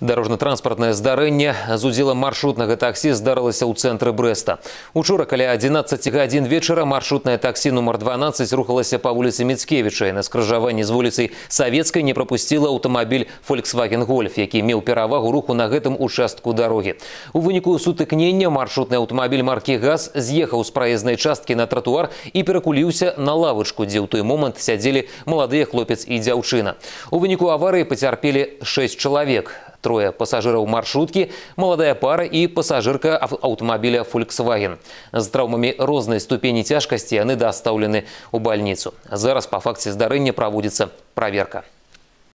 дорожно транспортное здарэнне з удзелам маршрутнага таксі здарылася ў цэнтры брэста учора каля 11 гадзін вечара маршрутнае таксі нумар 12 рухалася по улице мицкевіча і на скрыжаванні с вуліцай савецкай не прапусціла автомобиль volkswagen Golf, який меў перавагу руху на гэтым участку дарогі у выніку сутыкнення маршрутны аўтамабіль маркі газ з'ехаў з праезнай часткі на тротуар і перакуліўся на лавачку дзе ў той момант сядзелі маладыя хлопец і дзяўчына у выніку аварыі пацярпелі 6 чалавек трое пассажиров маршрутки, молодая пара и пассажирка автомобиля Volkswagen. С травмами разной ступени тяжкости они доставлены в больницу. Зараз по факте здарения проводится проверка.